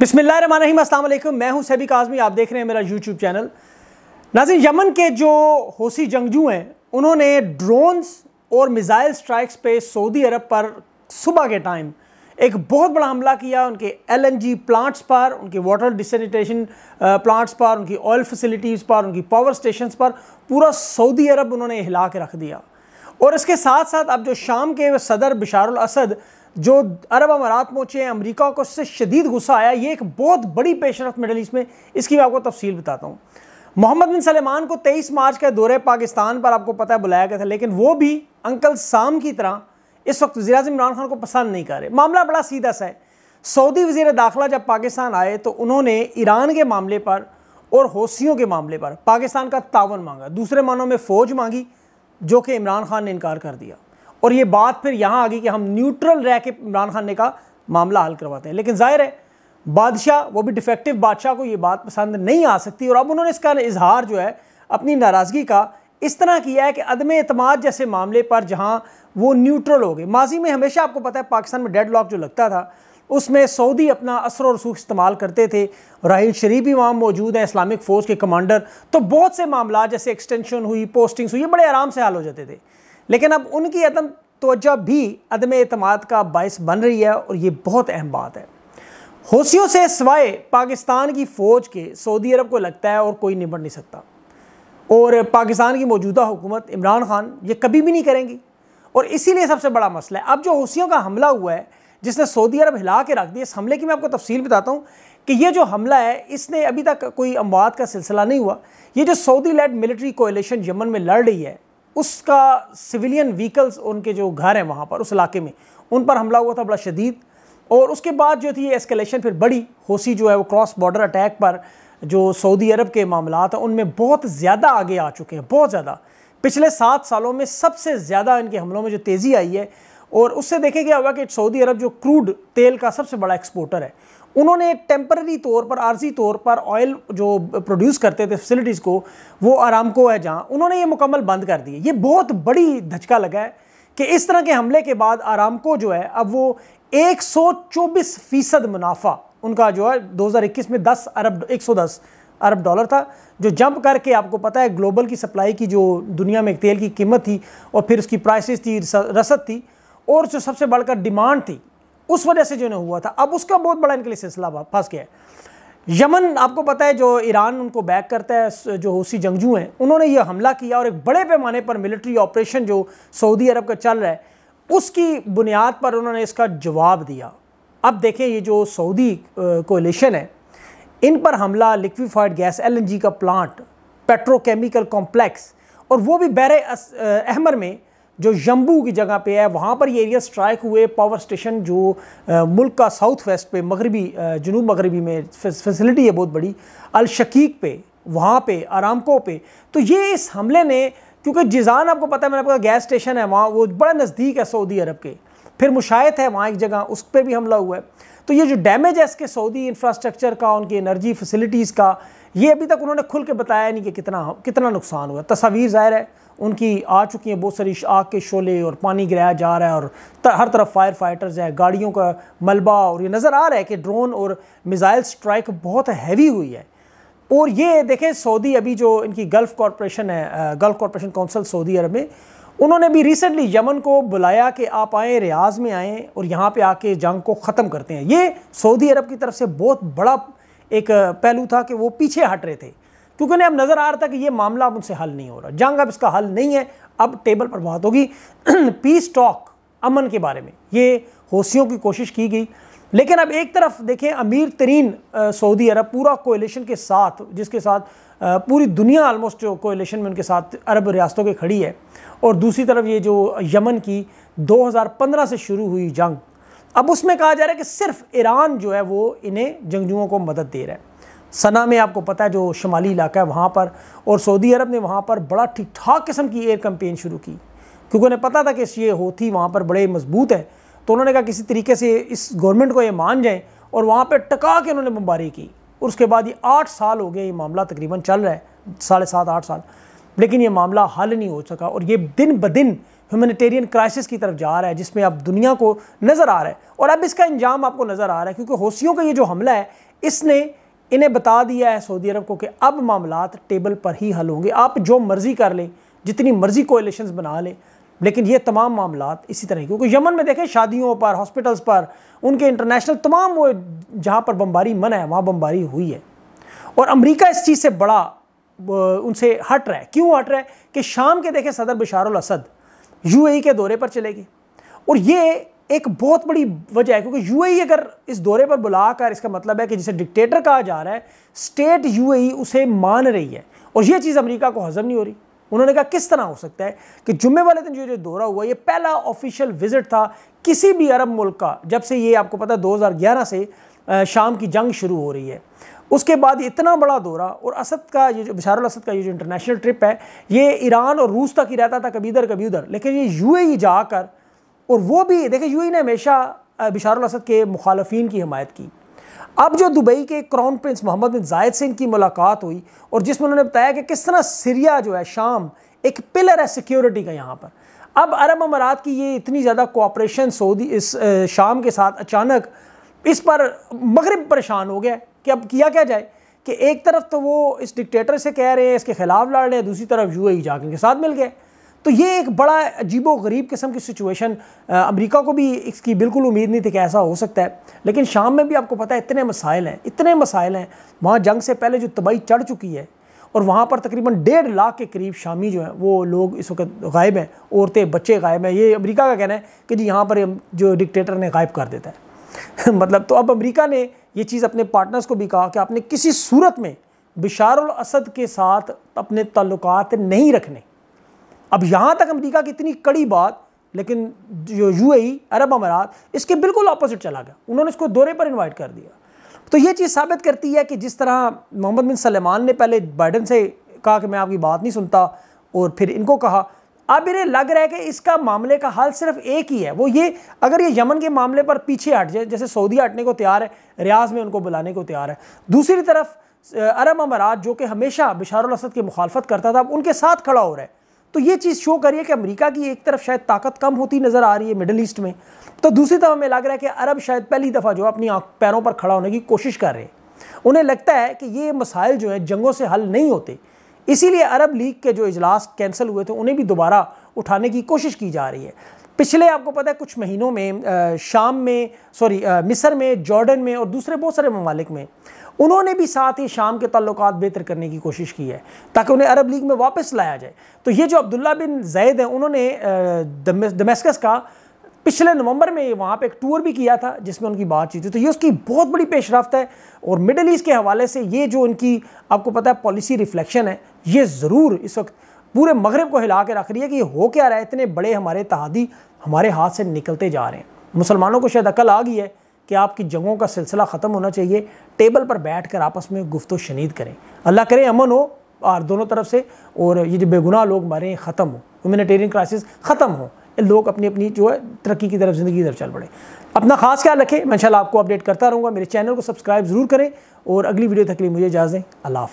रही असल मैं हूं सैबिक आज़मी आप देख रहे हैं मेरा यूट्यूब चैनल नाजिन यमन के जो होसी जंगजू हैं उन्होंने ड्रोन्स और मिज़ाइल स्ट्राइक्स पे सऊदी अरब पर सुबह के टाइम एक बहुत बड़ा हमला किया उनके एलएनजी प्लांट्स पर उनके वाटर डिसनीटेशन प्लांट्स पर उनकी ऑयल फैसिलिटीज़ पर उनकी पावर स्टेशन पर पूरा सऊदी अरब उन्होंने हिला के रख दिया और इसके साथ साथ अब जो शाम के सदर बिशारसद जो अरब अमारात पहुंचे हैं अमरीका को उससे शदीद गुस्सा आया ये एक बहुत बड़ी पेशरफ मिडल ईस्ट में इसकी मैं आपको तफसील बताता हूँ मोहम्मद बिन सलेमान को 23 मार्च के दौरे पाकिस्तान पर आपको पता है बुलाया गया था लेकिन वो भी अंकल साम की तरह इस वक्त वजी अजम इमरान खान को पसंद नहीं कर रहे मामला बड़ा सीधा सा है सऊदी वजीर दाखिला जब पाकिस्तान आए तो उन्होंने ईरान के मामले पर और हौसियों के मामले पर पाकिस्तान का तावन मांगा दूसरे मानों में फ़ौज मांगी जो कि इमरान खान ने इनकार कर दिया और ये बात फिर यहाँ आ गई कि हम न्यूट्रल रह के इमरान खान ने का मामला हल करवाते हैं लेकिन जाहिर है बादशाह वो भी डिफेक्टिव बादशाह को ये बात पसंद नहीं आ सकती और अब उन्होंने इसका इजहार जो है अपनी नाराज़गी का इस तरह किया है कि अदम अतमाद जैसे मामले पर जहाँ वो न्यूट्रल हो गए माजी में हमेशा आपको पता है पाकिस्तान में डेड लॉक जो लगता था उसमें सऊदी अपना असर और रसूख इस्तेमाल करते थे राहिल शरीफ भी वहाँ मौजूद हैं इस्लामिक फ़ौज के कमांडर तो बहुत से मामला जैसे एक्सटेंशन हुई पोस्टिंग्स हुई ये बड़े आराम से हल हो जाते थे लेकिन अब उनकी अदम तोजह भी अदम अतमाद का बायस बन रही है और ये बहुत अहम बात है हौसियों से सवाए पाकिस्तान की फ़ौज के सऊदी अरब को लगता है और कोई निबट नहीं सकता और पाकिस्तान की मौजूदा हुकूमत इमरान खान ये कभी भी नहीं करेंगी और इसीलिए सबसे बड़ा मसला है अब जो हौसियों का हमला हुआ है जिसने सऊदी अरब हिला के रख दिया इस हमले की मैं आपको तफसील बताता हूँ कि ये जो हमला है इसने अभी तक कोई अमवात का सिलसिला नहीं हुआ ये जो Saudi led military coalition Yemen में लड़ रही है उसका सिविलियन व्हीकल्स उनके जो घर हैं वहाँ पर उस इलाके में उन पर हमला हुआ था बड़ा शदीद और उसके बाद जो थी एस्केलेशन फिर बड़ी होसी जो है वो क्रॉस बॉर्डर अटैक पर जो सऊदी अरब के मामला हैं उनमें बहुत ज़्यादा आगे आ चुके हैं बहुत ज़्यादा पिछले सात सालों में सबसे ज़्यादा इनके हमलों में जो तेज़ी आई है और उससे देखे क्या हुआ कि सऊदी अरब जो क्रूड तेल का सबसे बड़ा एक्सपोर्टर है उन्होंने एक टेम्पररी तौर पर आर्जी तौर पर ऑयल जो प्रोड्यूस करते थे फैसिलिटीज़ को वो आराम को है जहाँ उन्होंने ये मुकम्मल बंद कर दिए ये बहुत बड़ी धचका लगा है कि इस तरह के हमले के बाद आरामको जो है अब वो एक फीसद मुनाफा उनका जो है 2021 में 10 अरब 110 अरब डॉलर था जो जंप करके आपको पता है ग्लोबल की सप्लाई की जो दुनिया में तेल की कीमत थी और फिर उसकी प्राइसेस थी रसद थी और जो सबसे बढ़कर डिमांड थी उस वजह से जो हुआ था अब उसका बहुत बड़ा इनके लिए सिलसिला फंस गया है यमन आपको पता है जो ईरान उनको बैक करता है जो हौसी जंगजू हैं उन्होंने ये हमला किया और एक बड़े पैमाने पर मिलिट्री ऑपरेशन जो सऊदी अरब का चल रहा है उसकी बुनियाद पर उन्होंने इसका जवाब दिया अब देखें ये जो सऊदी कोलेशन है इन पर हमला लिक्विफाइड गैस एलएनजी का प्लांट पेट्रोकेमिकल कॉम्प्लेक्स और वो भी बैर अहमर में जो जम्बू की जगह पे है वहाँ पर ये एरिया स्ट्राइक हुए पावर स्टेशन जो आ, मुल्क का साउथ वेस्ट पे मगरबी जनूब मगरबी में फैसिलिटी है बहुत बड़ी अलशकीक पे वहाँ पे आरामको पे तो ये इस हमले ने क्योंकि जिजान आपको पता है मैंने आपका गैस स्टेशन है वहाँ वो बड़ा नज़दीक है सऊदी अरब के फिर मुशायत है वहाँ एक जगह उस पर भी हमला हुआ है तो ये जो डैमेज है इसके सऊदी इंफ्रास्ट्रक्चर का उनकी एनर्जी फैसिलिटीज़ का ये अभी तक उन्होंने खुल के बताया नहीं कि कितना कितना नुकसान हुआ तस्वीर ज़ाहिर है उनकी आ चुकी हैं बहुत सारी आग के शोले और पानी गिराया जा रहा है और तर, हर तरफ फायर फाइटर्स हैं गाड़ियों का मलबा और ये नज़र आ रहा है कि ड्रोन और मिज़ाइल स्ट्राइक बहुत हैवी हुई है और ये देखें सऊदी अभी जो इनकी गल्फ़ कॉरपोरेशन है Gulf corporation council Saudi Arab में उन्होंने भी रिसेंटली यमन को बुलाया कि आप आएँ रियाज में आएँ और यहाँ पर आके जंग को ख़त्म करते हैं ये सऊदी अरब की तरफ से बहुत बड़ा एक पहलू था कि वो पीछे हट रहे थे क्योंकि उन्हें अब नज़र आ रहा था कि ये मामला अब उनसे हल नहीं हो रहा जंग अब इसका हल नहीं है अब टेबल पर बात होगी पीस टॉक अमन के बारे में ये हौसियों की कोशिश की गई लेकिन अब एक तरफ देखें अमीर तरीन सऊदी अरब पूरा कोलेशन के साथ जिसके साथ आ, पूरी दुनिया जो कोएलिशन में उनके साथ अरब रियासतों के खड़ी है और दूसरी तरफ ये जो यमन की 2015 से शुरू हुई जंग अब उसमें कहा जा रहा है कि सिर्फ ईरान जो है वो इन्हें जंगजुओं को मदद दे रहा है सना में आपको पता है जो शुमाली इलाका है वहाँ पर और सऊदी अरब ने वहाँ पर बड़ा ठीक ठाक किस्म की एयर कम्पेन शुरू की क्योंकि उन्हें पता था कि ये होती वहाँ पर बड़े मजबूत हैं तो उन्होंने कहा किसी तरीके से इस गवर्नमेंट को ये मान जाएँ और वहाँ पर टका के उन्होंने बम्बारी की और उसके बाद ये आठ साल हो गए ये मामला तकरीबन चल रहा है साढ़े सात आठ साल लेकिन ये मामला हल नहीं हो सका और ये दिन ब दिन ह्यूमनिटेरियन क्राइसिस की तरफ जा रहा है जिसमें अब दुनिया को नज़र आ रहा है और अब इसका इंजाम आपको नज़र आ रहा है क्योंकि हौसियों का ये जो हमला है इसने इन्हें बता दिया है सऊदी अरब को कि अब मामला टेबल पर ही हल होंगे आप जो मर्ज़ी कर लें जितनी मर्ज़ी कोलेशन बना लें लेकिन ये तमाम मामला इसी तरह के क्योंकि यमन में देखें शादियों पर हॉस्पिटल्स पर उनके इंटरनेशनल तमाम वो जहाँ पर बमबारी मन है वहाँ बम्बारी हुई है और अमेरिका इस चीज़ से बड़ा उनसे हट रहा है क्यों हट रहा है कि शाम के देखें सदर बशारसद यू यू के दौरे पर चले गए और ये एक बहुत बड़ी वजह है क्योंकि यू e अगर इस दौरे पर बुलाकर इसका मतलब है कि जिसे डिक्टेटर कहा जा रहा है स्टेट यू e उसे मान रही है और यह चीज़ अमरीका को हजम नहीं हो रही उन्होंने कहा किस तरह हो सकता है कि जुम्मे वाले दिन जो जो दौरा हुआ ये पहला ऑफिशियल विजिट था किसी भी अरब मुल्क का जब से ये आपको पता है 2011 से शाम की जंग शुरू हो रही है उसके बाद इतना बड़ा दौरा और असद का ये जो बशार असद का ये जो इंटरनेशनल ट्रिप है ये ईरान और रूस तक ही रहता था कभी इधर कभी उधर लेकिन ये यू e जाकर और वो भी देखें यू ने हमेशा बिशार असद के मुखालफी की हमायत की अब जो दुबई के क्राउन प्रिंस मोहम्मद बिन जायद सिंह की मुलाकात हुई और जिसमें उन्होंने बताया कि किस तरह सीरिया जो है शाम एक पिलर है सिक्योरिटी का यहाँ पर अब अरब अमारात की ये इतनी ज़्यादा कोऑपरेशन सऊदी इस शाम के साथ अचानक इस पर मगरब परेशान हो गया कि अब किया क्या जाए कि एक तरफ तो वो इस डिक्टेटर से कह रहे हैं इसके खिलाफ लड़ रहे हैं दूसरी तरफ यू जाकर के साथ मिल गए तो ये एक बड़ा अजीबो गरीब किस्म की सिचुएशन अमेरिका को भी इसकी बिल्कुल उम्मीद नहीं थी कि ऐसा हो सकता है लेकिन शाम में भी आपको पता है इतने मसाइल हैं इतने मसाइल हैं वहाँ जंग से पहले जो तबाही चढ़ चुकी है और वहाँ पर तकरीबन डेढ़ लाख के करीब शामी जो हैं वो लोग इस वक्त गायब हैं औरतें बच्चे गायब हैं ये अमेरिका का कहना है कि जी यहाँ पर जो डिक्टेटर ने गायब कर देता है मतलब तो अब अमेरिका ने ये चीज़ अपने पार्टनर्स को भी कहा कि आपने किसी सूरत में बिशार असद के साथ अपने ताल्लुकात नहीं रखने अब यहाँ तक अमरीका की इतनी कड़ी बात लेकिन जो ए अरब अमारात इसके बिल्कुल अपोजिट चला गया उन्होंने इसको दौरे पर इन्वाइट कर दिया तो ये चीज़ साबित करती है कि जिस तरह मोहम्मद बिन सलेमान ने पहले बाइडन से कहा कि मैं आपकी बात नहीं सुनता और फिर इनको कहा अब इन्हें लग रहा है कि इसका मामले का हाल सिर्फ एक ही है वो ये अगर ये यमन के मामले पर पीछे हट जाए जैसे सऊदी हटने को तैयार है रियाज में उनको बुलाने को तैयार है दूसरी तरफ अरब अमारात जो कि हमेशा बिशार असद की मुखालफत करता था अब उनके साथ खड़ा हो रहा है तो ये चीज़ शो करिए कि अमेरिका की एक तरफ शायद ताकत कम होती नज़र आ रही है मिडल ईस्ट में तो दूसरी तरफ हमें लग रहा है कि अरब शायद पहली दफ़ा जो अपनी आँख पैरों पर खड़ा होने की कोशिश कर रहे हैं उन्हें लगता है कि ये मसाइल जो है जंगों से हल नहीं होते इसीलिए अरब लीग के जो इजलास कैंसिल हुए थे उन्हें भी दोबारा उठाने की कोशिश की जा रही है पिछले आपको पता है कुछ महीनों में शाम में सॉरी मिस्र में जॉर्डन में और दूसरे बहुत सारे ममालिक में उन्होंने भी साथ ही शाम के तल्लक बेहतर करने की कोशिश की है ताकि उन्हें अरब लीग में वापस लाया जाए तो ये जो अब्दुल्ला बिन जैद हैं उन्होंने डोमेस्कस का पिछले नवंबर में वहाँ पे एक टूर भी किया था जिसमें उनकी बातचीत हुई तो ये उसकी बहुत बड़ी पेशरफ है और मिडल ईस्ट के हवाले से ये जो उनकी आपको पता है पॉलिसी रिफ्लेक्शन है ये ज़रूर इस वक्त पूरे मगरब को हिला के रख रही है कि हो क्या रहा है इतने बड़े हमारे तहादी हमारे हाथ से निकलते जा रहे हैं मुसलमानों को शायद अकल आ गई है कि आपकी जंगों का सिलसिला ख़त्म होना चाहिए टेबल पर बैठ कर आपस में गुफ्त शनीद करें अल्लाह करें अमन हो और दोनों तरफ से और ये जो बेगुनाह लोग मरे ख़त्म हो ह्यूमनिटेरियन क्राइसिस ख़त्म हो लोग अपनी अपनी जो है तरक्की की तरफ ज़िंदगी की तरफ चल पड़े अपना खास ख्याल रखें मैं आपको अपडेट करता रहूँगा मेरे चैनल को सब्सक्राइब ज़रूर करें और अगली वीडियो तक के लिए मुझे इजाज़ें अल्लाह